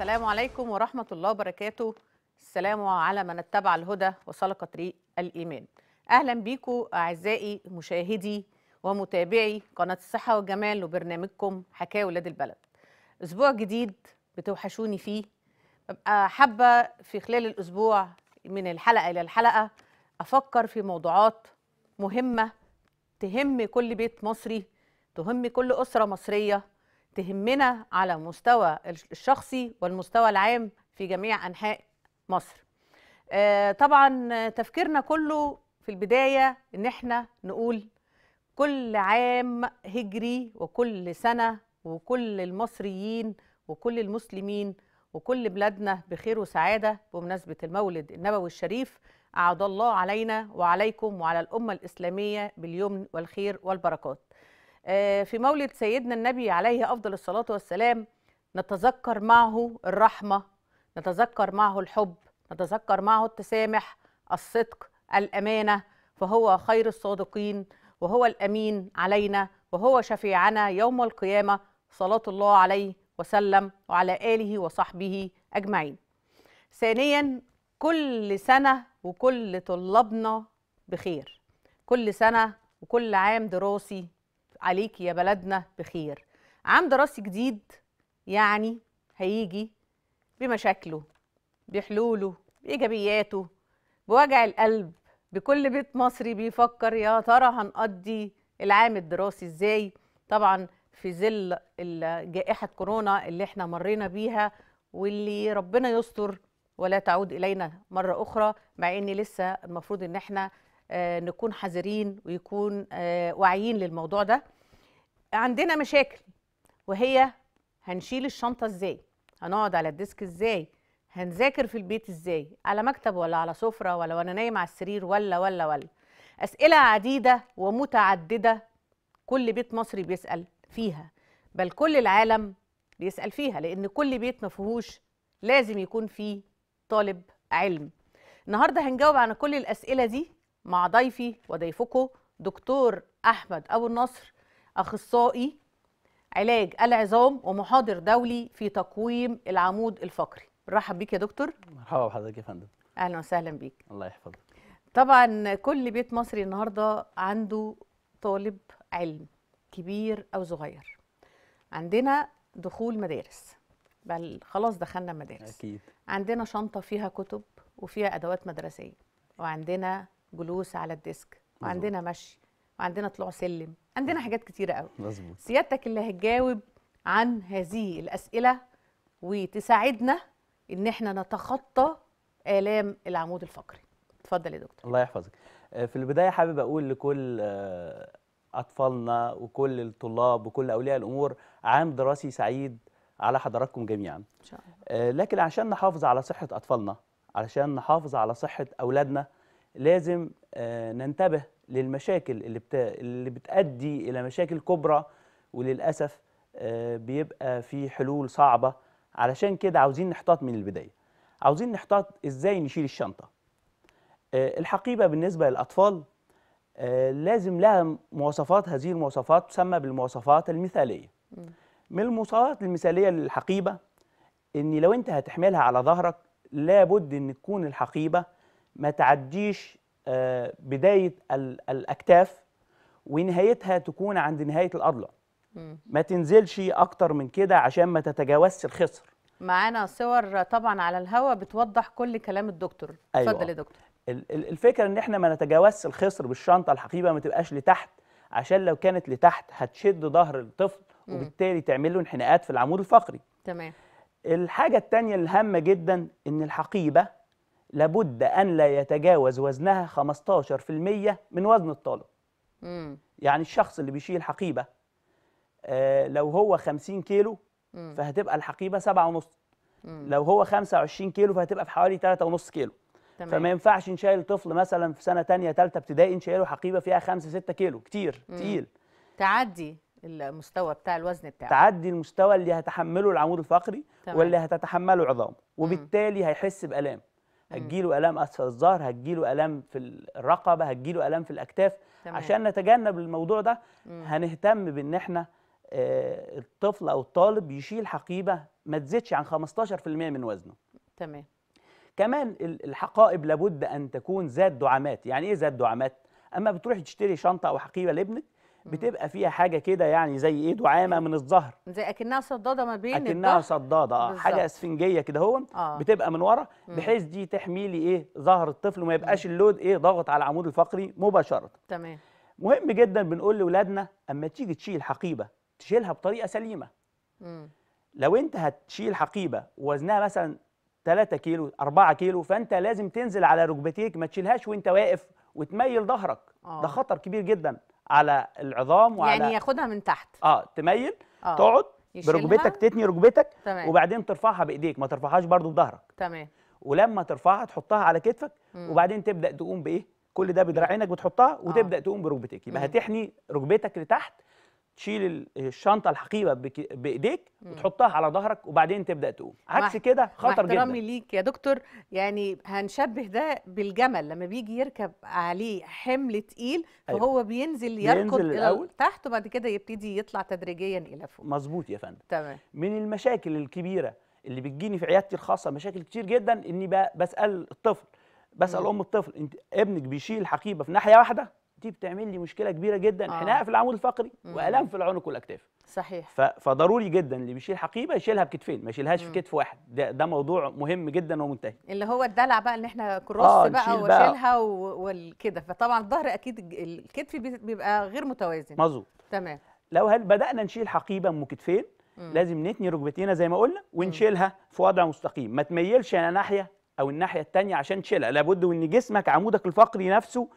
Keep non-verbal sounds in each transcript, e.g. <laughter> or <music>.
السلام عليكم ورحمة الله وبركاته السلام على من اتبع الهدى وسلك طريق الإيمان أهلا بيكم أعزائي مشاهدي ومتابعي قناة الصحة والجمال وبرنامجكم حكاية ولاد البلد أسبوع جديد بتوحشوني فيه ببقى حابة في خلال الأسبوع من الحلقة إلى الحلقة أفكر في موضوعات مهمة تهم كل بيت مصري تهم كل أسرة مصرية تهمنا على مستوى الشخصي والمستوى العام في جميع أنحاء مصر آه، طبعا تفكيرنا كله في البداية إن إحنا نقول كل عام هجري وكل سنة وكل المصريين وكل المسلمين وكل بلادنا بخير وسعادة بمناسبة المولد النبوي الشريف أعاد الله علينا وعليكم وعلى الأمة الإسلامية باليمن والخير والبركات آه، في مولد سيدنا النبي عليه أفضل الصلاة والسلام نتذكر معه الرحمة نتذكر معه الحب نتذكر معه التسامح الصدق الأمانة فهو خير الصادقين وهو الأمين علينا وهو شفيعنا يوم القيامة صلاة الله عليه وسلم وعلى آله وصحبه أجمعين ثانيا كل سنة وكل طلابنا بخير كل سنة وكل عام دراسي عليك يا بلدنا بخير عام دراسي جديد يعني هيجي بمشاكله بحلوله بإيجابياته بوجع القلب بكل بيت مصري بيفكر يا ترى هنقضي العام الدراسي ازاي طبعا في ظل جائحة كورونا اللي احنا مرينا بيها واللي ربنا يستر ولا تعود إلينا مرة أخرى مع إن لسه المفروض إن احنا آه، نكون حذرين ويكون آه، واعيين للموضوع ده عندنا مشاكل وهي هنشيل الشنطه ازاي هنقعد على الديسك ازاي هنذاكر في البيت ازاي على مكتب ولا على سفره ولا وانا نايم على السرير ولا ولا ولا اسئله عديده ومتعدده كل بيت مصري بيسال فيها بل كل العالم بيسال فيها لان كل بيت ما فيهوش لازم يكون فيه طالب علم النهارده هنجاوب على كل الاسئله دي مع ضيفي وضيفكم دكتور أحمد أبو النصر أخصائي علاج العظام ومحاضر دولي في تقويم العمود الفقري رحب بيك يا دكتور مرحبا بحضرتك يا فندم أهلا وسهلا بيك الله يحفظك طبعا كل بيت مصري النهاردة عنده طالب علم كبير أو صغير عندنا دخول مدارس بل خلاص دخلنا مدارس أكيد عندنا شنطة فيها كتب وفيها أدوات مدرسية وعندنا جلوس على الديسك وعندنا مشي وعندنا طلوع سلم عندنا حاجات كتيره قوي مظبوط سيادتك اللي هتجاوب عن هذه الاسئله وتساعدنا ان احنا نتخطى الام العمود الفقري اتفضل يا دكتور الله يحفظك آه، في البدايه حابب اقول لكل آه، اطفالنا وكل الطلاب وكل اولياء الامور عام دراسي سعيد على حضراتكم جميعا ان شاء الله آه، لكن عشان نحافظ على صحه اطفالنا علشان نحافظ على صحه اولادنا لازم آه، ننتبه للمشاكل اللي, اللي بتأدي إلى مشاكل كبرى وللأسف آه، بيبقى في حلول صعبة علشان كده عاوزين نحتاط من البداية عاوزين نحتاط إزاي نشيل الشنطة آه، الحقيبة بالنسبة للأطفال لازم لها مواصفات هذه المواصفات تسمى بالمواصفات المثالية من المواصفات المثالية للحقيبة إن لو أنت هتحملها على ظهرك لابد إن تكون الحقيبة ما تعديش آه، بدايه الاكتاف ونهايتها تكون عند نهايه الاضلع ما تنزلش اكتر من كده عشان ما تتجاوزش الخصر معانا صور طبعا على الهواء بتوضح كل كلام الدكتور أيوة. اتفضل أيوة. يا دكتور الفكره ان احنا ما نتجاوزش الخصر بالشنطه الحقيبه ما تبقاش لتحت عشان لو كانت لتحت هتشد ظهر الطفل وبالتالي تعمل له انحناءات في العمود الفقري تمام الحاجه الثانيه الهامه جدا ان الحقيبه لابد أن لا يتجاوز وزنها 15% من وزن الطالب مم. يعني الشخص اللي بيشيل حقيبة آه لو هو 50 كيلو مم. فهتبقى الحقيبة 7.5 لو هو 25 كيلو فهتبقى في حوالي 3.5 كيلو تمام. فما ينفعش نشيل طفل مثلا في سنة تانية تالتة ابتدائي نشيله حقيبة فيها 5 6 كيلو كتير مم. تقيل تعدي المستوى بتاع الوزن بتاعه تعدي المستوى اللي هتحمله العمود الفقري تمام. واللي هتتحمله عظامه وبالتالي مم. هيحس بألام هتجيله الام اسفل الظهر هتجيله الام في الرقبه هتجيله الام في الاكتاف تمام. عشان نتجنب الموضوع ده مم. هنهتم بان احنا آه الطفل او الطالب يشيل حقيبه ما تزيدش عن 15% من وزنه تمام كمان الحقائب لابد ان تكون ذات دعامات يعني ايه ذات دعامات اما بتروح تشتري شنطه او حقيبه لابنك بتبقى فيها حاجه كده يعني زي ايه دعامه من الظهر زي اكنها صداده ما بين اكنها صداده اه حاجه اسفنجيه كده اهو آه. بتبقى من ورا بحيث دي تحمي لي ايه ظهر الطفل وما يبقاش اللود ايه ضاغط على العمود الفقري مباشره تمام مهم جدا بنقول لاولادنا اما تيجي تشيل حقيبه تشيلها بطريقه سليمه مم. لو انت هتشيل حقيبه وزنها مثلا 3 كيلو 4 كيلو فانت لازم تنزل على ركبتيك ما تشيلهاش وانت واقف وتميل ظهرك ده آه. خطر كبير جدا على العظام وعلى يعني ياخدها من تحت اه تميل آه. تقعد بركبتك تتني ركبتك تمام. وبعدين ترفعها بايديك ما ترفعهاش برضو بظهرك تمام ولما ترفعها تحطها على كتفك مم. وبعدين تبدا تقوم بايه كل ده بدراعينك بتحطها آه. وتبدا آه. تقوم بركبتك يبقى مم. هتحني ركبتك لتحت تشيل الشنطه الحقيبه بايديك وتحطها على ظهرك وبعدين تبدا تقوم عكس كده خطر جدا احترامي ليك يا دكتور يعني هنشبه ده بالجمل لما بيجي يركب عليه حمل تقيل أيوة. فهو أيوة. بينزل يركض ينزل الأول. تحت وبعد كده يبتدي يطلع تدريجيا الى فوق مظبوط يا فندم تمام من المشاكل الكبيره اللي بتجيني في عيادتي الخاصه مشاكل كتير جدا اني بسال الطفل بسال ام الطفل انت ابنك بيشيل حقيبه في ناحيه واحده دي بتعمل لي مشكله كبيره جدا انحناء آه. حناقه في العمود الفقري والام في العنق والاكتاف صحيح فضروري جدا اللي بيشيل حقيبه يشيلها بكتفين ما يشيلهاش في كتف واحد ده, ده موضوع مهم جدا ومنتهي اللي هو الدلع بقى ان احنا كروس آه بقى واشيلها وكده فطبعا الظهر اكيد الكتف بيبقى غير متوازن مظبوط تمام لو هل بدانا نشيل حقيبه ام كتفين مم. لازم نتني ركبتينا زي ما قلنا ونشيلها مم. في وضع مستقيم ما تميلش على ناحيه او الناحيه الثانيه عشان تشيلها لابد ان جسمك عمودك الفقري نفسه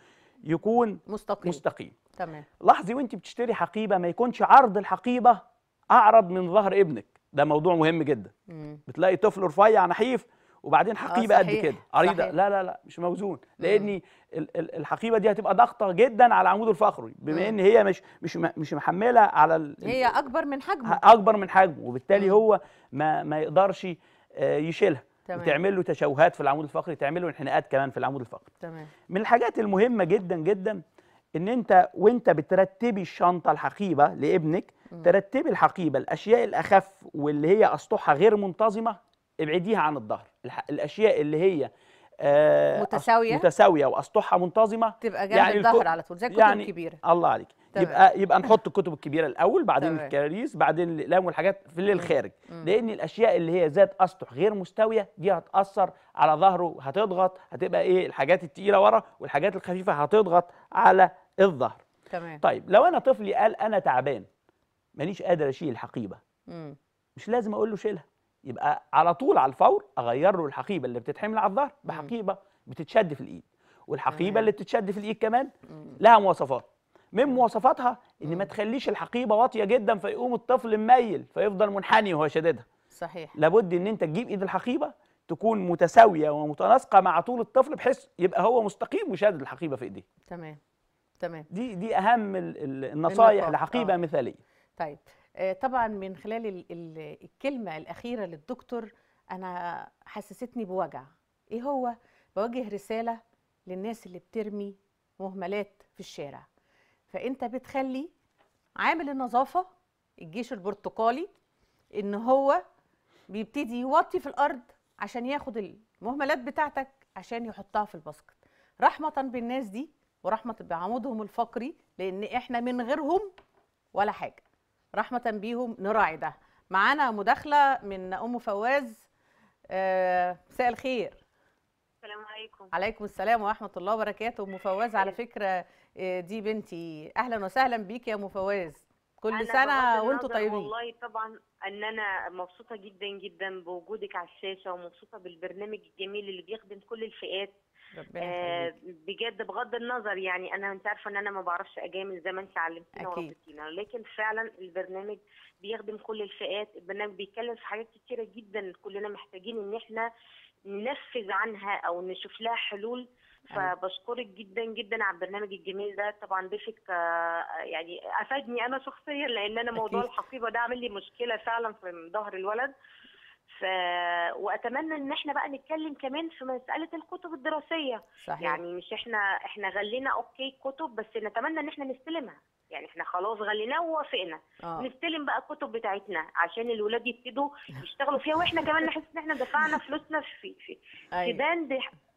يكون مستقيم مستقيم تمام لاحظي وانت بتشتري حقيبه ما يكونش عرض الحقيبه اعرض من ظهر ابنك ده موضوع مهم جدا مم. بتلاقي طفل رفيع نحيف وبعدين حقيبه آه، قد كده عريضه صحيح. لا لا لا مش موزون لان الحقيبه دي هتبقى ضغطه جدا على عموده الفقري بما ان هي مش مش مش محمله على ال... هي اكبر من حجمه اكبر من حجمه وبالتالي مم. هو ما ما يقدرش آه، يشيلها تمام. وتعمل له تشوهات في العمود الفقري تعمل له انحناءات كمان في العمود الفقري تمام. من الحاجات المهمه جدا جدا ان انت وانت بترتبي الشنطه الحقيبه لابنك مم. ترتبي الحقيبه الاشياء الاخف واللي هي اسطحها غير منتظمه ابعديها عن الظهر الاشياء اللي هي آه متساويه متساويه واسطحها منتظمه تبقى جنب يعني الظهر على طول زي الكتب يعني الكبيره الله عليك تمام. يبقى يبقى نحط الكتب الكبيره الاول بعدين الكراريس بعدين الاقلام والحاجات في للخارج لان الاشياء اللي هي ذات اسطح غير مستويه دي هتاثر على ظهره هتضغط هتبقى ايه الحاجات التقيله ورا والحاجات الخفيفه هتضغط على الظهر تمام طيب لو انا طفلي قال انا تعبان مانيش قادر اشيل حقيبه مم. مش لازم اقول له شيلها يبقى على طول على الفور اغير له الحقيبه اللي بتتحمل على الظهر بحقيبه بتتشد في الايد والحقيبه مم. اللي بتتشد في الايد كمان لها مواصفات من مواصفاتها ان ما تخليش الحقيبه واطيه جدا فيقوم الطفل مميل فيفضل منحني وهو شاددها صحيح لابد ان انت تجيب ايد الحقيبه تكون متساويه ومتناسقه مع طول الطفل بحيث يبقى هو مستقيم وشادد الحقيبه في ايديه تمام تمام دي دي اهم النصايح لحقيبه آه. مثاليه طيب آه طبعا من خلال الـ الـ الكلمه الاخيره للدكتور انا حسستني بوجع ايه هو بوجه رساله للناس اللي بترمي مهملات في الشارع فانت بتخلي عامل النظافه الجيش البرتقالي ان هو بيبتدي يوطي في الارض عشان ياخد المهملات بتاعتك عشان يحطها في الباسكت رحمه بالناس دي ورحمه بعمودهم الفقري لان احنا من غيرهم ولا حاجه رحمه بيهم نراعي ده معانا مداخله من ام فواز آه، مساء الخير السلام عليكم عليكم السلام ورحمه الله وبركاته ام فواز على فكره آه، دي بنتي اهلا وسهلا بيك يا ام فواز كل سنه وانتم طيبين والله طبعا ان انا مبسوطه جدا جدا بوجودك على الشاشه ومبسوطه بالبرنامج الجميل اللي بيخدم كل الفئات آه بجد بغض النظر يعني انا انت عارفه ان انا ما بعرفش اجامل زي ما انت علمتينا وربيتينا لكن فعلا البرنامج بيخدم كل الفئات البرنامج بيتكلم في حاجات كتيره جدا كلنا محتاجين ان احنا ننفذ عنها او نشوف لها حلول أيوة. فبشكرك جدا جدا على البرنامج الجميل ده طبعا ضيفك آه، يعني افادني انا شخصيا لان انا موضوع الحقيبه ده عامل لي مشكله فعلا في ظهر الولد ف... واتمنى ان احنا بقى نتكلم كمان في مساله الكتب الدراسيه صحيح. يعني مش احنا احنا غلينا اوكي كتب بس نتمنى ان احنا نستلمها يعني احنا خلاص غلينا ووافقنا آه. نستلم بقى الكتب بتاعتنا عشان الولاد يبتدوا يشتغلوا فيها واحنا كمان نحس ان احنا دفعنا فلوسنا في في, في أيوة. بند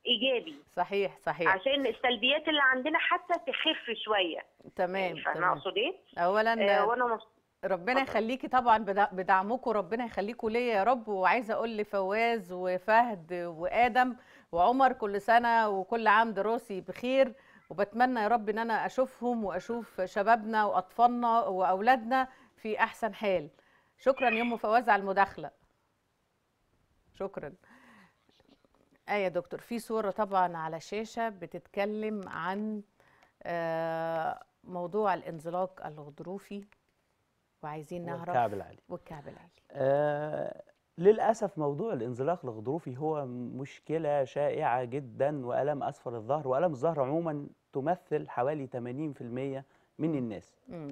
ايجابي صحيح صحيح عشان السلبيات اللي عندنا حتى تخف شويه تمام انا إيه، اقصد ايه اولا آه وانا مبسوطه ربنا يخليكي طبعا بدعمكم ربنا يخليكم ليا يا رب وعايزه اقول لفواز وفهد وادم وعمر كل سنه وكل عام دراسي بخير وبتمنى يا رب ان انا اشوفهم واشوف شبابنا واطفالنا واولادنا في احسن حال شكرا يا ام فواز على المداخله شكرا ايه يا دكتور في صوره طبعا على شاشه بتتكلم عن آه، موضوع الانزلاق الغضروفي وعايزين نهرب والكعب العالي والكعب العالي آه للاسف موضوع الانزلاق الغضروفي هو مشكله شائعه جدا والام اسفل الظهر والام الظهر عموما تمثل حوالي 80% من الناس م.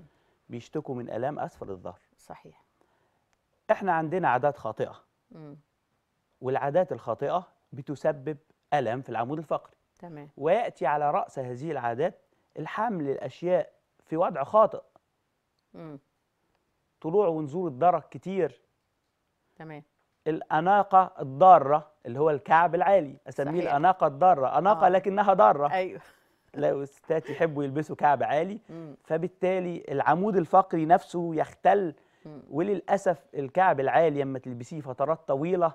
بيشتكوا من الام اسفل الظهر صحيح احنا عندنا عادات خاطئه م. والعادات الخاطئه بتسبب ألم في العمود الفقري تمام ويأتي على رأس هذه العادات الحمل الأشياء في وضع خاطئ مم. طلوع ونزول الدرج كتير تمام الأناقة الضارة اللي هو الكعب العالي أسميه صحيح. الأناقة الضارة أناقة آه. لكنها ضارة أيوه <laughs> لو الستات يحبوا يلبسوا كعب عالي مم. فبالتالي العمود الفقري نفسه يختل مم. وللأسف الكعب العالي لما تلبسيه فترات طويلة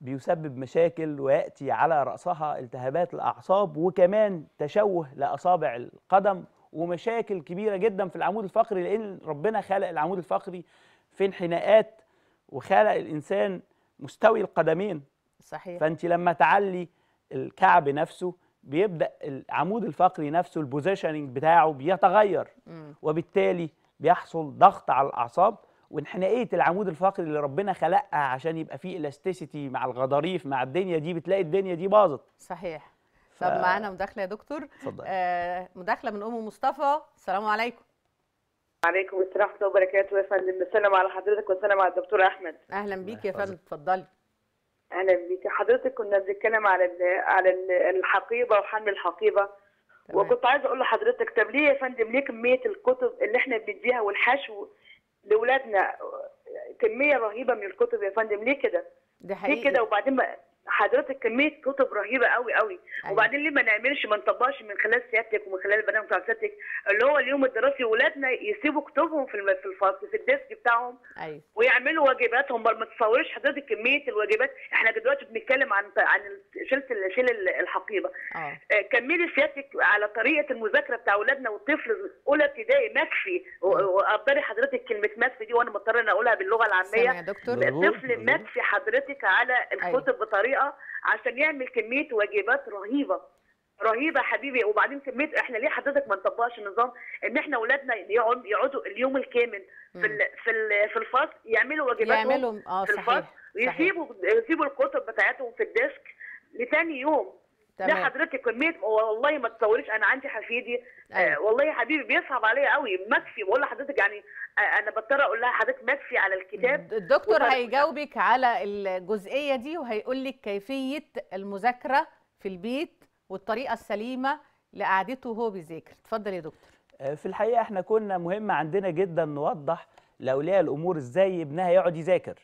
بيسبب مشاكل وياتي على راسها التهابات الاعصاب وكمان تشوه لاصابع القدم ومشاكل كبيره جدا في العمود الفقري لان ربنا خلق العمود الفقري في انحناءات وخلق الانسان مستوي القدمين صحيح فانت لما تعلي الكعب نفسه بيبدا العمود الفقري نفسه البوزيشننج بتاعه بيتغير وبالتالي بيحصل ضغط على الاعصاب وانحنائيه العمود الفقري اللي ربنا خلقها عشان يبقى فيه الاستيسيتي مع الغضاريف مع الدنيا دي بتلاقي الدنيا دي باظت صحيح ف... طب معانا مداخله يا دكتور آه مداخله من ام مصطفى السلام عليكم وعليكم السلام ورحمه الله وبركاته يا فندم السلام على حضرتك والسلام على الدكتور احمد اهلا بيك يا فندم اتفضلي اهلا بيك حضرتك كنا بنتكلم على الـ على الـ الحقيبه وحمل الحقيبه طبعا. وكنت عايزه اقول لحضرتك طب ليه يا فندم ليه كميه الكتب اللي احنا بنديها والحشو لاولادنا كميه رهيبه من الكتب يا فندم ليه كده؟ ليه كده وبعدين حضرتك كميه كتب رهيبه قوي قوي أيوة. وبعدين ليه ما نعملش ما نطبقش من خلال سيادتك ومن خلال البرنامج بتاع سيادتك اللي هو اليوم الدراسي ولادنا يسيبوا كتبهم في في الفصل في الديسك بتاعهم أيوة. ويعملوا واجباتهم ما تتصوريش حضرتك كميه الواجبات احنا دلوقتي بنتكلم عن عن شيله شيل الحقيبه آه. آه. كملي سيادتك على طريقه المذاكره بتاع اولادنا والطفل اولى ابتدائي مكفي وقدري حضرتك كلمه مكفي دي وانا مضطره اقولها باللغه العاميه يا دكتور الطفل مكفي حضرتك على الكتب أيوة. بطريقه الطريقه عشان يعمل كميه واجبات رهيبه رهيبه حبيبي وبعدين كميه احنا ليه حضرتك ما نطبقش النظام ان احنا اولادنا يقعدوا اليوم الكامل في الـ في الـ في الفصل يعملوا واجباتهم يعملوا اه في الفصل ويسيبوا يسيبوا الكتب بتاعتهم في الديسك لتاني يوم تمام. ده حضرتك كميه والله ما تصوريش انا عندي حفيدي آه أيوه. والله حبيبي بيصعب عليا قوي مكفي بقول لحضرتك يعني آه، انا بضطر اقول لها حضرتك مكفي على الكتاب الدكتور هيجاوبك على الجزئيه دي وهيقول لك كيفيه المذاكره في البيت والطريقه السليمه لقعدته وهو بيذاكر اتفضل يا دكتور آه، في الحقيقه احنا كنا مهم عندنا جدا نوضح لاولياء الامور ازاي ابنها يقعد يذاكر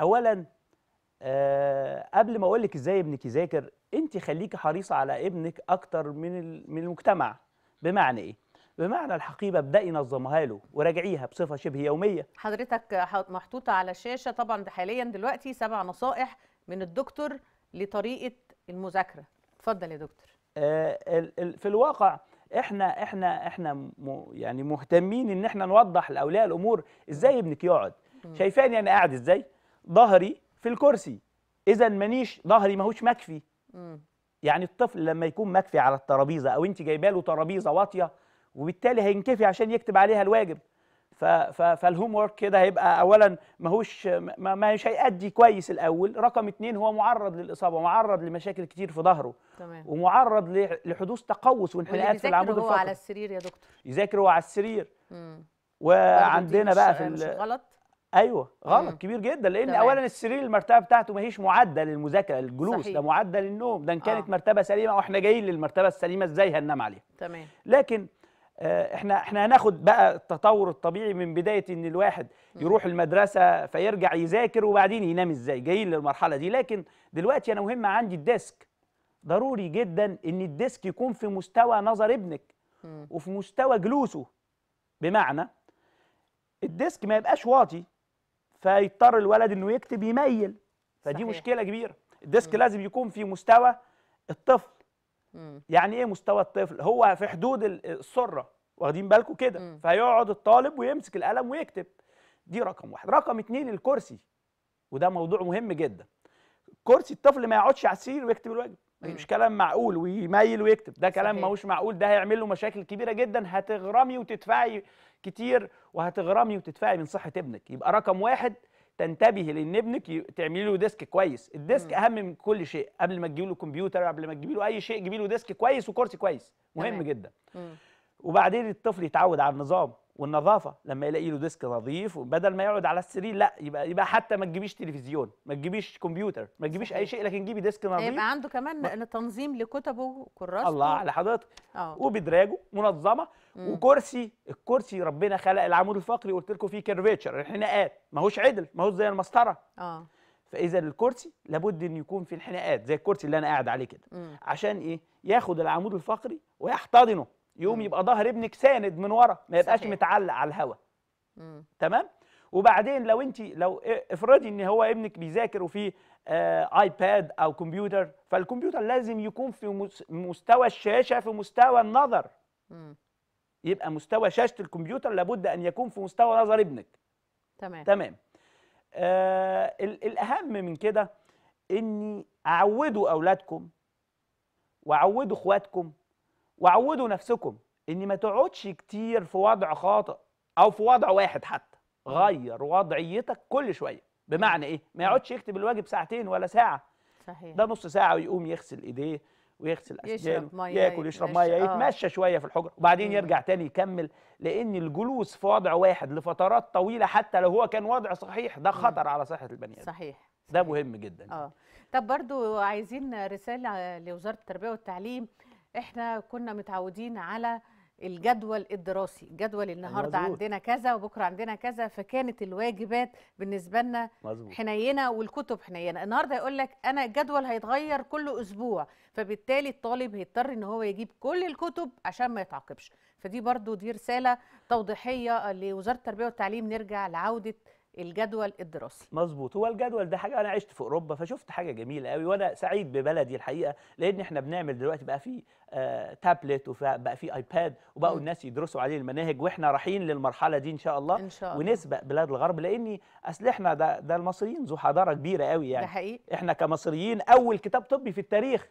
اولا أه قبل ما اقول لك ازاي ابنك يذاكر انت خليكي حريصه على ابنك اكتر من من المجتمع بمعنى ايه بمعنى الحقيبه ابدأي نظمها له وراجعيها بصفه شبه يوميه حضرتك محطوطه على الشاشه طبعا حاليا دلوقتي سبع نصائح من الدكتور لطريقه المذاكره اتفضل يا دكتور آه، في الواقع احنا احنا احنا يعني مهتمين ان احنا نوضح لاولياء الامور ازاي ابنك يقعد شايفاني انا قاعد ازاي ظهري في الكرسي اذا مانيش ظهري ماهوش مكفي يعني الطفل لما يكون مكفي على الترابيزه او انت جايبه له ترابيزه واطيه وبالتالي هينكفي عشان يكتب عليها الواجب فالهوم ورك كده هيبقى اولا ماهوش ما مش هيأدي كويس الاول رقم اتنين هو معرض للاصابه معرض لمشاكل كتير في ظهره تمام ومعرض لحدوث تقوس وانحناءات في العمود الفقري يذاكر هو على السرير يا دكتور يذاكر هو على السرير مم. وعندنا بقى في غلط ايوه غلط مم. كبير جدا لان طبعا. اولا السرير المرتبه بتاعته ما هيش معده للمذاكره الجلوس صحيح. ده معده للنوم ده ان كانت آه. مرتبه سليمه واحنا جايين للمرتبه السليمه ازاي هننام عليها تمام لكن آه احنا احنا هناخد بقى التطور الطبيعي من بدايه ان الواحد مم. يروح المدرسه فيرجع يذاكر وبعدين ينام ازاي جايين للمرحله دي لكن دلوقتي انا مهم عندي الديسك ضروري جدا ان الديسك يكون في مستوى نظر ابنك مم. وفي مستوى جلوسه بمعنى الديسك ما يبقاش واطي فيضطر الولد انه يكتب يميل فدي صحيح. مشكله كبيره الديسك مم. لازم يكون في مستوى الطفل مم. يعني ايه مستوى الطفل هو في حدود السره واخدين بالكم كده فيقعد الطالب ويمسك القلم ويكتب دي رقم واحد رقم اتنين الكرسي وده موضوع مهم جدا كرسي الطفل ما يقعدش على السرير ويكتب الواجب مش كلام معقول ويميل ويكتب ده كلام ماهوش معقول ده هيعمل له مشاكل كبيره جدا هتغرمي وتدفعي كتير وهتغرمي وتدفعي من صحه ابنك يبقى رقم واحد تنتبهي لان ابنك تعملي له ديسك كويس الديسك مم. اهم من كل شيء قبل ما تجيبي له كمبيوتر قبل ما تجيبي له اي شيء جيبي له ديسك كويس وكرسي كويس مهم تمام. جدا مم. وبعدين الطفل يتعود على النظام والنظافه لما يلاقي له ديسك نظيف بدل ما يقعد على السرير لا يبقى يبقى حتى ما تجيبيش تلفزيون ما تجيبيش كمبيوتر ما تجيبيش اي شيء لكن جيبي ديسك نظيف يبقى عنده كمان ما... تنظيم لكتبه وكراسته الله على حضرتك آه. وبدراجه منظمه مم. وكرسي الكرسي ربنا خلق العمود الفقري قلت لكم فيه كيرفيتشر انحناءات ماهوش عدل ماهوش زي المسطره اه فاذا الكرسي لابد ان يكون في انحناءات زي الكرسي اللي انا قاعد عليه كده عشان ايه ياخد العمود الفقري ويحتضنه يقوم يبقى ظهر ابنك ساند من ورا ما يبقاش صحيح. متعلق على الهواء تمام وبعدين لو انت لو افرضي ان هو ابنك بيذاكر وفي آه ايباد او كمبيوتر فالكمبيوتر لازم يكون في مستوى الشاشه في مستوى النظر مم. يبقى مستوى شاشه الكمبيوتر لابد ان يكون في مستوى نظر ابنك تمام تمام آه الاهم من كده اني اعودوا اولادكم وعودوا اخواتكم وعودوا نفسكم ان ما تقعدش كتير في وضع خاطئ او في وضع واحد حتى آه. غير وضعيتك كل شويه بمعنى ايه ما آه. يقعدش يكتب الواجب ساعتين ولا ساعه صحيح ده نص ساعه ويقوم يغسل ايديه ويغسل اسنانه ياكل يشرب ميه آه. يتمشى شويه في الحجره وبعدين يرجع تاني يكمل لان الجلوس في وضع واحد لفترات طويله حتى لو هو كان وضع صحيح ده خطر على صحه البني ادم صحيح ده مهم جدا اه طب برضو عايزين رساله لوزاره التربيه والتعليم احنا كنا متعودين على الجدول الدراسي جدول النهارده عندنا كذا وبكره عندنا كذا فكانت الواجبات بالنسبه لنا حنينه والكتب حنينه النهارده يقول لك انا الجدول هيتغير كل اسبوع فبالتالي الطالب هيضطر ان هو يجيب كل الكتب عشان ما يتعاقبش فدي برضو دي رساله توضيحيه لوزاره التربيه والتعليم نرجع لعوده الجدول الدراسي مظبوط هو الجدول ده حاجه انا عشت في اوروبا فشفت حاجه جميله قوي وانا سعيد ببلدي الحقيقه لان احنا بنعمل دلوقتي بقى في آه تابلت وبقى في ايباد وبقوا الناس يدرسوا عليه المناهج واحنا رايحين للمرحله دي ان شاء الله ان شاء الله ونسبق بلاد الغرب لاني اصل احنا ده, ده المصريين ذو حضاره كبيره قوي يعني ده حقيقي احنا كمصريين اول كتاب طبي في التاريخ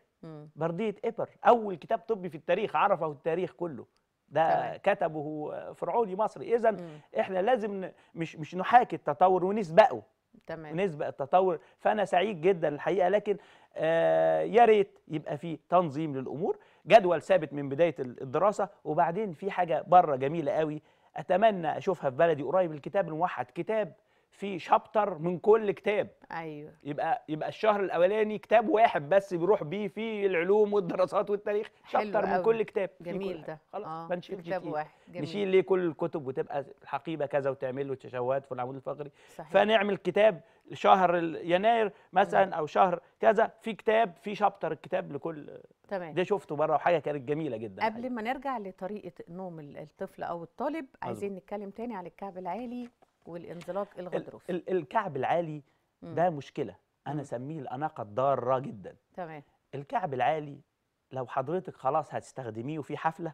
برديه ايبر اول كتاب طبي في التاريخ عرفه التاريخ كله ده كتبه فرعوني مصري اذا احنا لازم مش مش نحاكي التطور ونسبقه تمام ونسبق التطور فانا سعيد جدا الحقيقه لكن آه يا ريت يبقى في تنظيم للامور جدول ثابت من بدايه الدراسه وبعدين في حاجه بره جميله قوي اتمنى اشوفها في بلدي قريب الكتاب الموحد كتاب في شابتر من كل كتاب ايوه يبقى يبقى الشهر الاولاني كتاب واحد بس بيروح بيه في العلوم والدراسات والتاريخ شابتر من كل كتاب جميل كل ده خلاص آه. بنشيل كتاب واحد جميل. نشيل ليه كل الكتب وتبقى الحقيبه كذا وتعمل له تشوهات في العمود الفقري صحيح. فنعمل كتاب شهر يناير مثلا مم. او شهر كذا في كتاب في شابتر الكتاب لكل تمام ده شفته بره وحاجه كانت جميله جدا قبل حاجة. ما نرجع لطريقه نوم الطفل او الطالب عايزين نتكلم تاني عن الكعب العالي والانزلاق الغضروفي الكعب العالي ده مشكله انا اسميه الاناقه الضاره جدا تمام الكعب العالي لو حضرتك خلاص هتستخدميه وفي حفله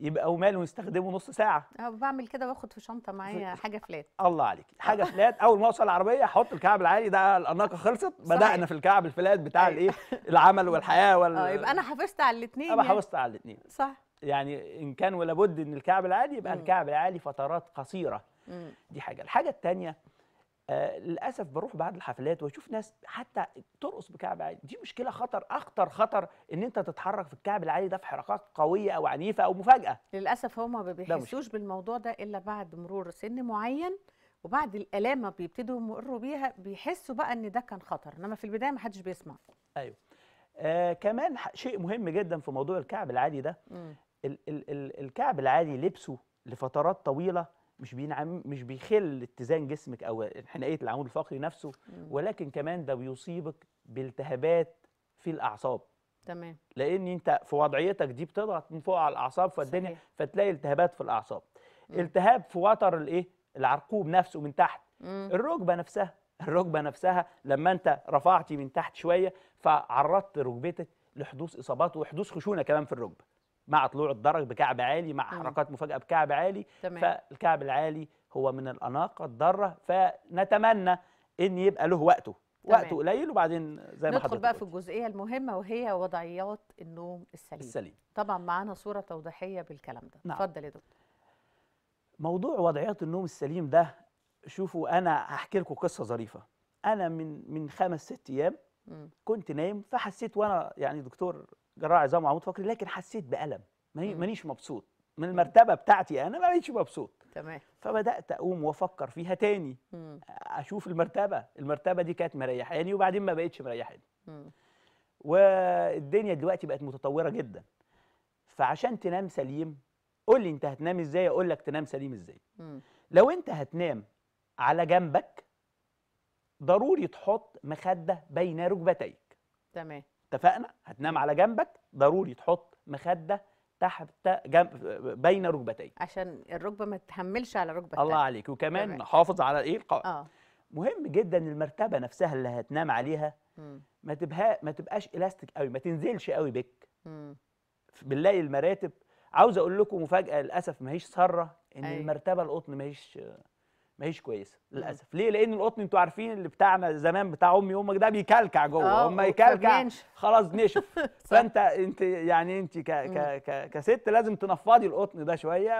يبقى وماله نستخدمه نص ساعه اه بعمل كده باخد في شنطه معايا حاجه فلات الله عليك أه. حاجه فلات اول ما اوصل العربيه احط الكعب العالي ده الاناقه خلصت بدانا في الكعب الفلات بتاع أيوه. الايه العمل والحياه وال اه يبقى انا حافظت على الاثنين انا يعني. حافظت على الاثنين صح يعني ان كان ولا بد ان الكعب العالي يبقى مم. الكعب العالي فترات قصيره دي حاجه الحاجه الثانيه آه للاسف بروح بعد الحفلات واشوف ناس حتى ترقص بكعب عالي دي مشكله خطر اخطر خطر ان انت تتحرك في الكعب العالي ده في حركات قويه او عنيفه او مفاجاه للاسف هما ما بيحسوش بالموضوع ده الا بعد مرور سن معين وبعد الالامه بيبتدوا يمروا بيها بيحسوا بقى ان ده كان خطر انما في البدايه ما حدش بيسمع ايوه آه كمان شيء مهم جدا في موضوع الكعب العالي ده ال ال ال الكعب العالي لبسه لفترات طويله مش بينعم مش بيخل اتزان جسمك او انحنائيه العمود الفقري نفسه ولكن كمان ده بيصيبك بالتهابات في الاعصاب تمام لان انت في وضعيتك دي بتضغط من فوق على الاعصاب فالدنيا صحيح. فتلاقي التهابات في الاعصاب مم. التهاب في وتر الايه العرقوب نفسه من تحت مم. الركبه نفسها الركبه نفسها لما انت رفعتي من تحت شويه فعرضت ركبتك لحدوث اصابات وحدوث خشونه كمان في الركبه مع طلوع الدرج بكعب عالي مع حركات مفاجاه بكعب عالي تمام. فالكعب العالي هو من الاناقه الضاره فنتمنى ان يبقى له وقته وقته قليل وبعدين زي ما حضرتك ندخل بقى في الجزئيه المهمه وهي وضعيات النوم السليم السليم طبعا معانا صوره توضيحيه بالكلام ده نعم. اتفضل يا دكتور موضوع وضعيات النوم السليم ده شوفوا انا هحكي لكم قصه ظريفه انا من من خمس ست ايام م. كنت نايم فحسيت وانا يعني دكتور جراح عظام وعمود فقري لكن حسيت بالم مانيش مبسوط من المرتبه بتاعتي انا ما بقتش مبسوط تمام فبدات اقوم وافكر فيها تاني اشوف المرتبه المرتبه دي كانت مريحاني وبعدين ما بقتش مريحاني والدنيا دلوقتي بقت متطوره جدا فعشان تنام سليم قول لي انت هتنام ازاي اقول لك تنام سليم ازاي مم. لو انت هتنام على جنبك ضروري تحط مخده بين ركبتيك تمام اتفقنا هتنام على جنبك ضروري تحط مخده تحت جنب بين ركبتيك عشان الركبه ما تحملش على ركبتك الله عليك وكمان تمام. حافظ على ايه القائم آه. مهم جدا المرتبه نفسها اللي هتنام عليها ما تبها ما تبقاش الاستيك قوي ما تنزلش قوي بك بنلاقي المراتب عاوز اقول لكم مفاجاه للاسف ما هيش سره ان أي. المرتبه القطن ما هيش ما هيش كويسه للاسف ليه لان القطن انتوا عارفين اللي بتاعنا زمان بتاع امي وامك ده بيكلكع جوه آه، اما يكلكع خلاص نشف <laughs> فانت انت يعني انت ك ك ك كست لازم تنفضي القطن ده شويه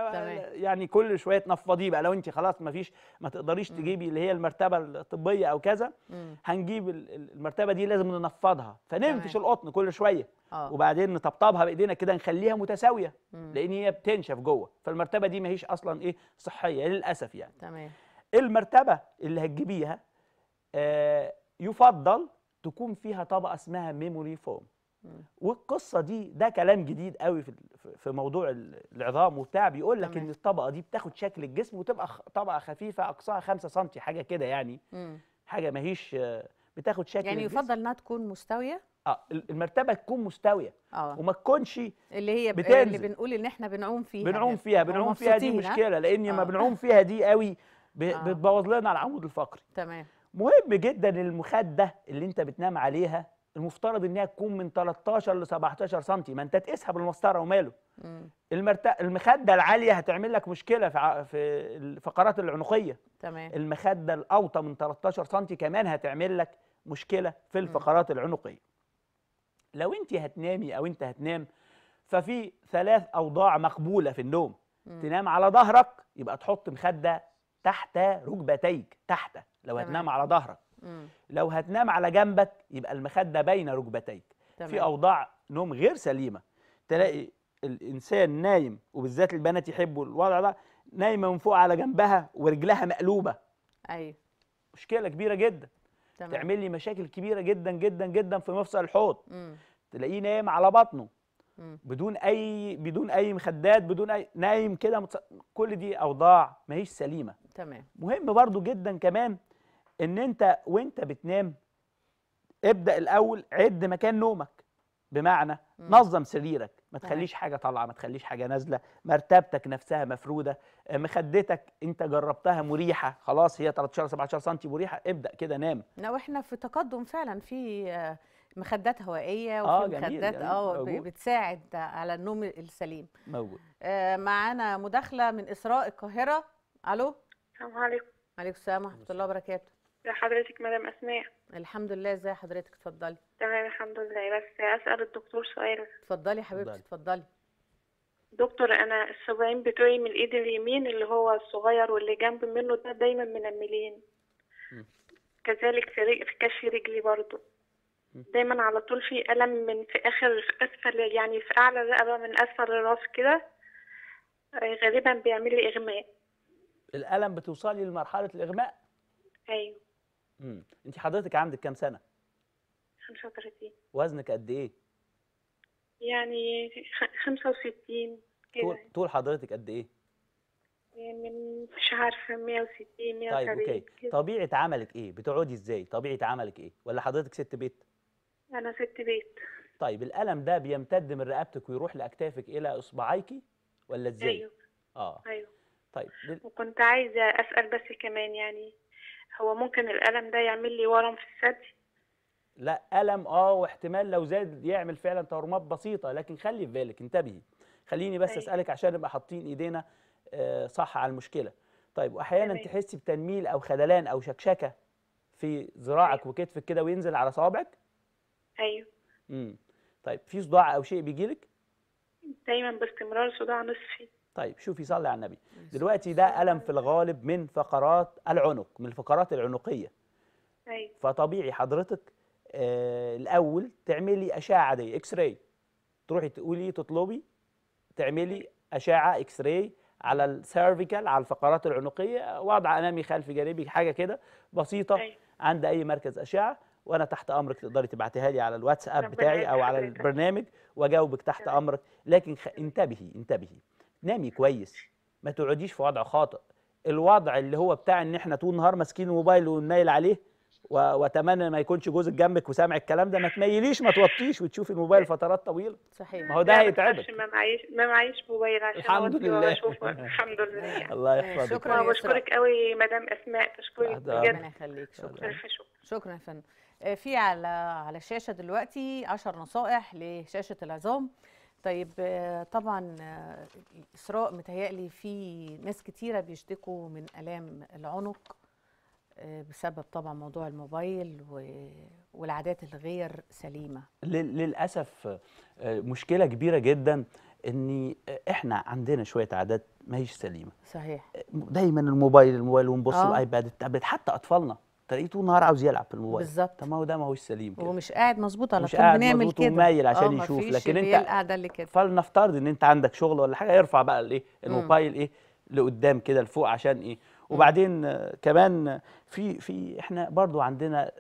يعني كل شويه تنفضيه بقى لو انت خلاص ما فيش ما تقدريش تجيبي اللي هي المرتبه الطبيه او كذا هنجيب المرتبه دي لازم ننفضها فننفش القطن كل شويه آه. وبعدين نطبطبها بايدينا كده نخليها متساويه مم. لان هي بتنشف جوه فالمرتبه دي ما هيش اصلا ايه صحيه للاسف يعني تمام المرتبه اللي هتجيبيها آه يفضل تكون فيها طبقه اسمها ميموري فوم والقصه دي ده كلام جديد قوي في في موضوع العظام وبتاع بيقول لك ان الطبقه دي بتاخد شكل الجسم وتبقى طبقه خفيفه اقصاها 5 سم حاجه كده يعني مم. حاجه ما هيش بتاخد شكل يعني يفضل انها تكون مستويه اه المرتبه تكون مستويه آه. وما تكونش اللي هي بتنزل. اللي بنقول ان احنا بنعوم فيها بنعوم يعني فيها بنعوم فيها دي مشكله لان آه. ما بنعوم فيها دي قوي آه. بتبوظ لنا العمود الفقري تمام مهم جدا المخده اللي انت بتنام عليها المفترض انها تكون من 13 ل 17 سم ما انت تقيسها بالمسطره وماله المرت... المخده العاليه هتعمل لك مشكله في في الفقرات العنقيه تمام المخده الاوطى من 13 سم كمان هتعمل لك مشكله في الفقرات العنقيه لو انت هتنامي او انت هتنام ففي ثلاث اوضاع مقبوله في النوم مم. تنام على ظهرك يبقى تحط مخده تحت ركبتيك تحت لو تمام. هتنام على ظهرك لو هتنام على جنبك يبقى المخده بين ركبتيك تمام. في اوضاع نوم غير سليمه تلاقي الانسان نايم وبالذات البنات يحبوا الوضع ده نايمه من فوق على جنبها ورجلها مقلوبه ايوه مشكله كبيره جدا تمام. تعمل لي مشاكل كبيره جدا جدا جدا في مفصل الحوض مم. تلاقيه نايم على بطنه مم. بدون اي بدون اي مخدات بدون اي نايم كده متص... كل دي اوضاع ما هيش سليمه تمام مهم برضو جدا كمان ان انت وانت بتنام ابدا الاول عد مكان نومك بمعنى مم. نظم سريرك ما تخليش حاجه طالعه ما تخليش حاجه نازله مرتبتك نفسها مفروده آه، مخدتك انت جربتها مريحه خلاص هي 13 17 سم مريحه ابدا كده نام لو احنا في تقدم فعلا في آه، مخدات هوائيه آه، وفي آه مخدات اه بتساعد على النوم السليم موجود آه معانا مداخله من اسراء القاهره الو السلام عليكم وعليكم السلام ورحمه الله وبركاته يا حضرتك مدام اسماء الحمد لله ازي حضرتك اتفضلي تمام الحمد لله بس اسال الدكتور سؤال اتفضلي يا حبيبتي اتفضلي دكتور انا الصباعين بتوعي من الايد اليمين اللي هو الصغير واللي جنب منه ده دايما منملين كذلك في كشف رجلي برضو دايما على طول في الم من في اخر في اسفل يعني في اعلى رقبه من اسفل الراس كده آه، غالبا بيعمل لي اغماء الالم بتوصلي لمرحله الاغماء ايوه امم انت حضرتك عندك كام سنه 35 وزنك قد ايه يعني 65 طول يعني. طول حضرتك قد ايه يعني مش عارفه 160 170 طيب اوكي طبيعه عملك ايه بتقعدي ازاي طبيعه عملك ايه ولا حضرتك ست بيت انا ست بيت طيب الالم ده بيمتد من رقبتك ويروح لاكتافك الى اصبعيكي ولا ازاي ايوه اه ايوه طيب وكنت عايزه اسال بس كمان يعني هو ممكن الألم ده يعمل لي ورم في الثدي لا ألم اه واحتمال لو زاد يعمل فعلا تورمات بسيطة لكن خلي في بالك انتبهي خليني بس أي. طيب. أسألك عشان نبقى حاطين إيدينا آه، صح على المشكلة طيب وأحيانا تحسي بتنميل أو خدلان أو شكشكة في ذراعك أيوه. وكتفك كده وينزل على صوابعك أيوه امم طيب في صداع أو شيء بيجيلك دايما باستمرار صداع نصفي طيب شوفي صلي على النبي دلوقتي ده ألم في الغالب من فقرات العنق من الفقرات العنقية أيوة. فطبيعي حضرتك آه، الأول تعملي أشعة عادية إكس راي تروحي تقولي تطلبي تعملي أشعة إكس راي على السيرفيكال على الفقرات العنقية وضع أمامي خلفي جانبي حاجة كده بسيطة عند أي مركز أشعة وانا تحت امرك تقدري تبعتيها لي على الواتساب بتاعي او على البرنامج واجاوبك تحت امرك لكن انتبهي انتبهي نامي كويس ما تقعديش في وضع خاطئ الوضع اللي هو بتاع ان احنا طول النهار ماسكين الموبايل ونايل عليه واتمنى ما يكونش جوزك جنبك وسامع الكلام ده ما تميليش ما توطيش وتشوفي الموبايل فترات طويله صحيح ما هو ده هيتعبك ما معيش ما معيش موبايل عشان الحمد لله <laughs> الحمد لله يعني. الله يحفظك شكرا بشكرك قوي مدام اسماء تشكري بجد ربنا يخليك شكرا شكرا يا فندم آه، في على على الشاشه دلوقتي 10 نصائح لشاشه العظام طيب طبعا اسراء متهيألي في ناس كتيره بيشتكوا من الام العنق آه، بسبب طبعا موضوع الموبايل والعادات الغير سليمه للاسف آه، مشكله كبيره جدا ان آه، احنا عندنا شويه عادات ما هيش سليمه صحيح دايما الموبايل الموبايل ونبص الايباد التابلت حتى اطفالنا تلاقيه طول النهار عاوز يلعب في الموبايل بالظبط طب ما هو ده ما هوش سليم كده ومش قاعد مظبوط على طول بنعمل كده مايل عشان اه، يشوف لكن انت القعده اللي كده فلنفترض ان انت عندك شغل ولا حاجه يرفع بقى الايه الموبايل ايه لقدام كده لفوق عشان ايه وبعدين كمان في في احنا برضو عندنا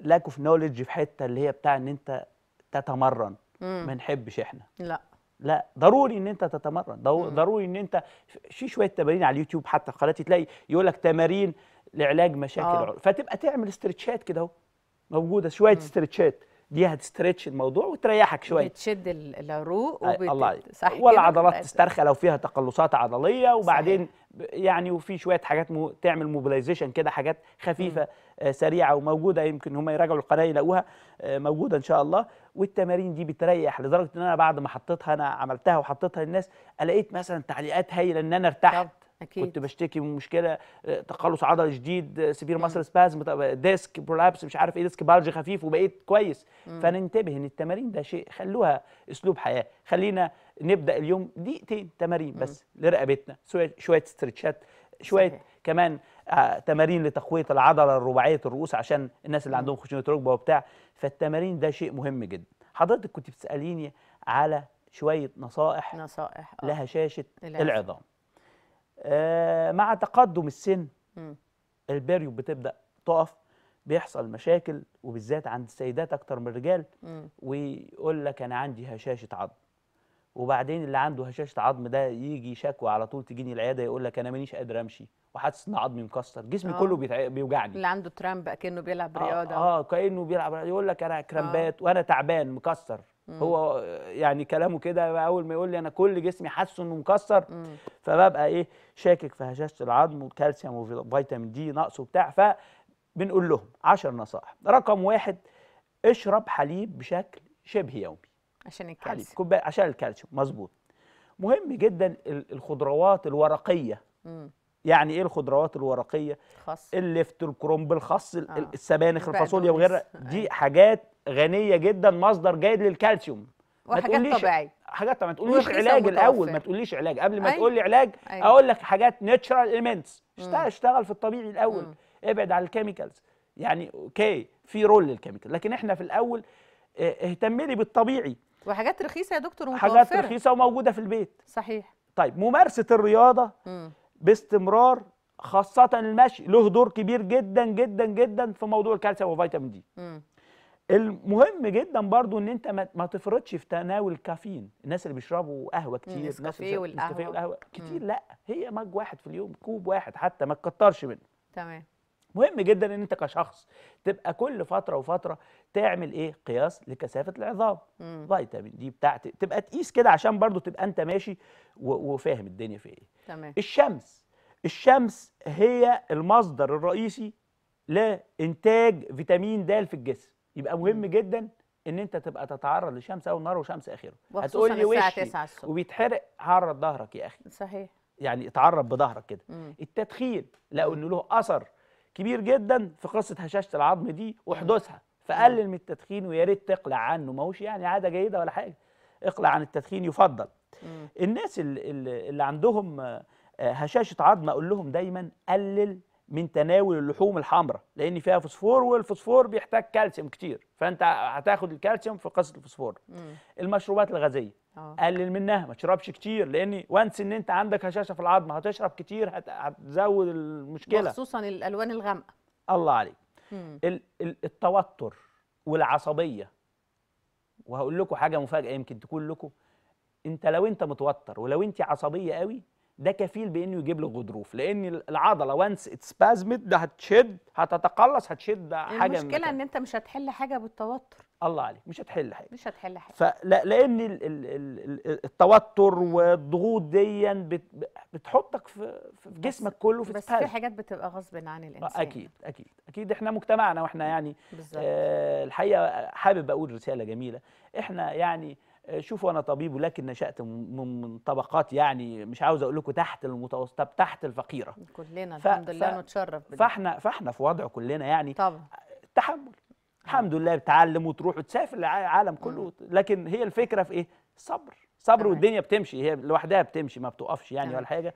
لاك اوف نوليدج في حته اللي هي بتاع ان انت تتمرن ما نحبش احنا لا لا ضروري ان انت تتمرن ضروري ان انت في شويه تمارين على اليوتيوب حتى قناتي تلاقي يقول لك تمارين لعلاج مشاكل آه. العروق فتبقى تعمل استرتشات كده اهو موجوده شويه استرتشات دي هتسترتش الموضوع وتريحك شويه بتشد العروق وبت... آه، الله صح والعضلات تسترخى لو فيها تقلصات عضليه وبعدين صحيح. يعني وفي شويه حاجات مو... تعمل موبلايزيشن كده حاجات خفيفه آه سريعه وموجوده يمكن هم يراجعوا القناه يلاقوها آه موجوده ان شاء الله والتمارين دي بتريح لدرجه ان انا بعد ما حطيتها انا عملتها وحطيتها للناس لقيت مثلا تعليقات هايله ان انا ارتحت أكيد. كنت بشتكي من مشكله آه، تقلص عضل شديد آه، سيفير ماسل سبازم آه، ديسك برولابس مش عارف ايه ديسك بالج خفيف وبقيت كويس مم. فننتبه ان التمارين ده شيء خلوها اسلوب حياه خلينا نبدا اليوم دقيقتين تمارين بس مم. لرقبتنا شويه شويه ستريتشات شويه صحيح. كمان آه تمارين لتقويه العضله الرباعيه الرؤوس عشان الناس اللي عندهم خشونه ركبه وبتاع فالتمارين ده شيء مهم جدا حضرتك كنت بتساليني على شويه نصائح نصائح لهشاشه العظام آه، مع تقدم السن البريو بتبدا تقف بيحصل مشاكل وبالذات عند السيدات اكتر من الرجال ويقول لك انا عندي هشاشه عظم وبعدين اللي عنده هشاشه عظم ده يجي شكوى على طول تجيني العياده يقول لك انا مانيش قادر امشي وحاسس ان عظمي مكسر جسمي آه. كله بيوجعني اللي عنده ترامب كانه بيلعب آه، رياضه اه, آه كانه بيلعب رياضه يقول لك انا كرامبات وانا تعبان مكسر هو يعني كلامه كده اول ما يقول لي انا كل جسمي حاسه انه مكسر فببقى ايه شاكك في هشاشه العظم والكالسيوم وفيتامين دي نقص وبتاع فبنقول لهم 10 نصائح رقم واحد اشرب حليب بشكل شبه يومي عشان الكالسيوم عشان الكالسيوم مظبوط مهم جدا الخضروات الورقيه مم. يعني ايه الخضروات الورقيه خص. اللفت الكرنب الخص آه. السبانخ الفاصوليا وغيرها دي أيوة. حاجات غنيه جدا مصدر جيد للكالسيوم وحاجات طبيعي حاجات طبيعي ما تقوليش علاج الاول ما تقوليش علاج قبل ما أي. أيوة. تقولي علاج أي. أيوة. اقول لك حاجات ناتشرال اليمنتس اشتغل اشتغل في الطبيعي الاول م. ابعد عن الكيميكالز يعني اوكي في رول للكيميكال لكن احنا في الاول آه، اهتمي لي بالطبيعي وحاجات رخيصه يا دكتور ومتوفره حاجات رخيصه وموجوده في البيت صحيح طيب ممارسه الرياضه م. باستمرار خاصه المشي له دور كبير جدا جدا جدا في موضوع الكالسيوم وفيتامين دي م. المهم جدا برضو ان انت ما تفرطش في تناول الكافيين الناس اللي بيشربوا قهوه كتير نسكافيه والقهوه والقهوه كتير لا هي مج واحد في اليوم كوب واحد حتى ما تكترش منه تمام مهم جدا ان انت كشخص تبقى كل فتره وفتره تعمل ايه قياس لكثافه العظام فيتامين دي بتاعت تبقى تقيس كده عشان برضو تبقى انت ماشي وفاهم الدنيا في ايه تمام الشمس الشمس هي المصدر الرئيسي لانتاج فيتامين د في الجسم يبقى مهم جدا ان انت تبقى تتعرض لشمس او نار وشمس اخره هتقول لي وشي وبيتحرق هعرض ظهرك يا اخي صحيح يعني اتعرض بظهرك كده التدخين لقوا ان له اثر كبير جدا في قصه هشاشه العظم دي وحدوثها فقلل من التدخين ويا ريت تقلع عنه ما هوش يعني عاده جيده ولا حاجه اقلع عن التدخين يفضل الناس اللي, اللي عندهم آه، هشاشه عظم اقول لهم دايما قلل من تناول اللحوم الحمراء لان فيها فوسفور والفوسفور بيحتاج كالسيوم كتير فانت هتاخد الكالسيوم في قصه الفوسفور مم. المشروبات الغازيه آه. قلل منها ما تشربش كتير لان وانس ان انت عندك هشاشه في العظم هتشرب كتير هت... هتزود المشكله خصوصا الالوان الغامقه الله عليك ال... ال... التوتر والعصبيه وهقول لكم حاجه مفاجاه يمكن تكون لكم انت لو انت متوتر ولو انت عصبيه قوي ده كفيل بانه يجيب لك غضروف لان العضله وانس اتسبازمت ده هتشد هتتقلص هتشد حاجه المشكله ان انت مش هتحل حاجه بالتوتر الله عليك مش هتحل حاجه مش هتحل حاجه فلا لان الـ الـ الـ التوتر والضغوط دي بتحطك في, في جسمك كله في بس في حاجات بتبقى غصب عن الانسان اكيد اكيد اكيد احنا مجتمعنا واحنا يعني آه الحقيقه حابب اقول رساله جميله احنا يعني آه شوفوا انا طبيب ولكن نشات من طبقات يعني مش عاوز اقول لكم تحت المتوسطه تحت الفقيره كلنا ف... الحمد لله نتشرف ف... فاحنا فاحنا في وضع كلنا يعني طبعا تحمل الحمد لله بتعلم وتروح وتسافر العالم كله مم. لكن هي الفكره في ايه صبر صبر والدنيا بتمشي هي لوحدها بتمشي ما بتقفش يعني ولا حاجه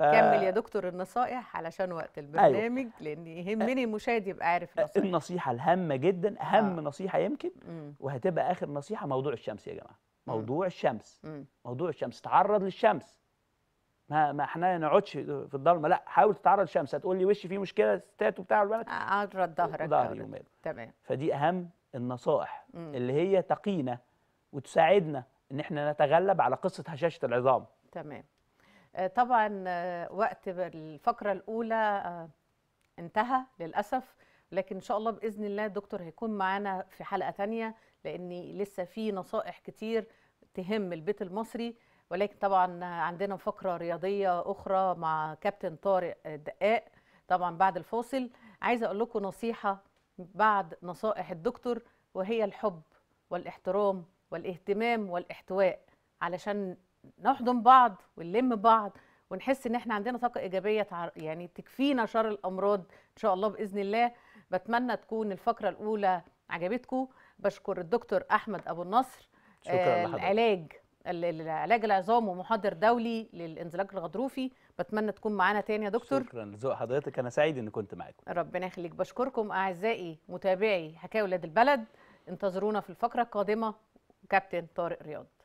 كمل يا دكتور النصائح علشان وقت أيوه. البرنامج أيوة. لان يهمني المشاهد يبقى عارف النصائح النصيحه الهامه جدا اهم آه. نصيحه يمكن مم. وهتبقى اخر نصيحه موضوع الشمس يا جماعه موضوع مم. الشمس مم. موضوع الشمس تعرض للشمس ما ما احنا نقعدش في الضلمه لا حاول تتعرض للشمس هتقول لي وشي فيه مشكله ستات وبتاع والبنات اعرض ظهرك ظهري تمام فدي اهم النصائح مم. اللي هي تقينا وتساعدنا ان احنا نتغلب على قصه هشاشه العظام تمام آه، طبعا آه، وقت الفقرة الأولى آه، انتهى للأسف لكن إن شاء الله بإذن الله الدكتور هيكون معانا في حلقة تانية لأن لسه في نصائح كتير تهم البيت المصري ولكن طبعا عندنا فقرة رياضية أخرى مع كابتن طارق دقاق طبعا بعد الفاصل عايزة أقول لكم نصيحة بعد نصائح الدكتور وهي الحب والاحترام والاهتمام والاحتواء علشان نحضن بعض ونلم بعض ونحس ان احنا عندنا طاقه ايجابيه يعني تكفينا شر الامراض ان شاء الله باذن الله بتمنى تكون الفقره الاولى عجبتكم بشكر الدكتور احمد ابو النصر شكرا آه، لحضرتك العلاج العلاج العظام ومحاضر دولي للانزلاق الغضروفي بتمنى تكون معانا تاني يا دكتور شكرا لذوق حضرتك انا سعيد اني كنت معاكم ربنا يخليك بشكركم اعزائي متابعي حكايه ولاد البلد انتظرونا في الفقره القادمه كابتن طارق رياض